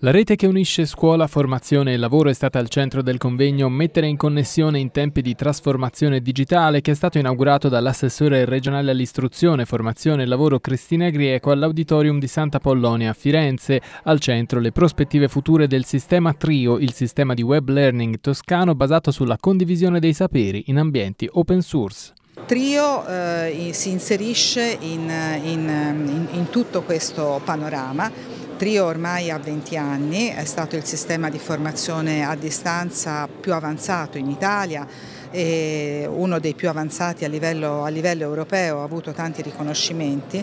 La rete che unisce scuola, formazione e lavoro è stata al centro del convegno Mettere in connessione in tempi di trasformazione digitale che è stato inaugurato dall'assessore regionale all'istruzione, formazione e lavoro Cristina Grieco all'auditorium di Santa Pollonia a Firenze. Al centro le prospettive future del sistema TRIO, il sistema di web learning toscano basato sulla condivisione dei saperi in ambienti open source. Trio eh, si inserisce in, in, in, in tutto questo panorama Trio ormai ha 20 anni, è stato il sistema di formazione a distanza più avanzato in Italia e uno dei più avanzati a livello, a livello europeo, ha avuto tanti riconoscimenti.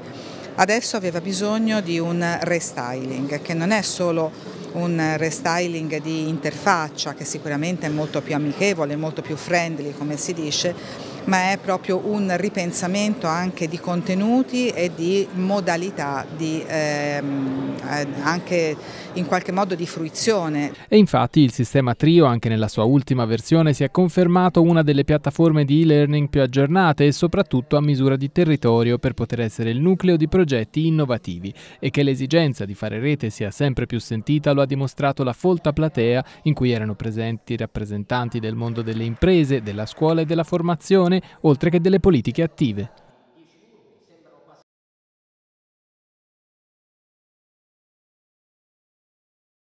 Adesso aveva bisogno di un restyling che non è solo un restyling di interfaccia che sicuramente è molto più amichevole, molto più friendly come si dice, ma è proprio un ripensamento anche di contenuti e di modalità di, ehm, eh, anche in qualche modo di fruizione. E infatti il sistema Trio anche nella sua ultima versione si è confermato una delle piattaforme di e-learning più aggiornate e soprattutto a misura di territorio per poter essere il nucleo di progetti innovativi e che l'esigenza di fare rete sia sempre più sentita lo ha dimostrato la folta platea in cui erano presenti rappresentanti del mondo delle imprese, della scuola e della formazione oltre che delle politiche attive.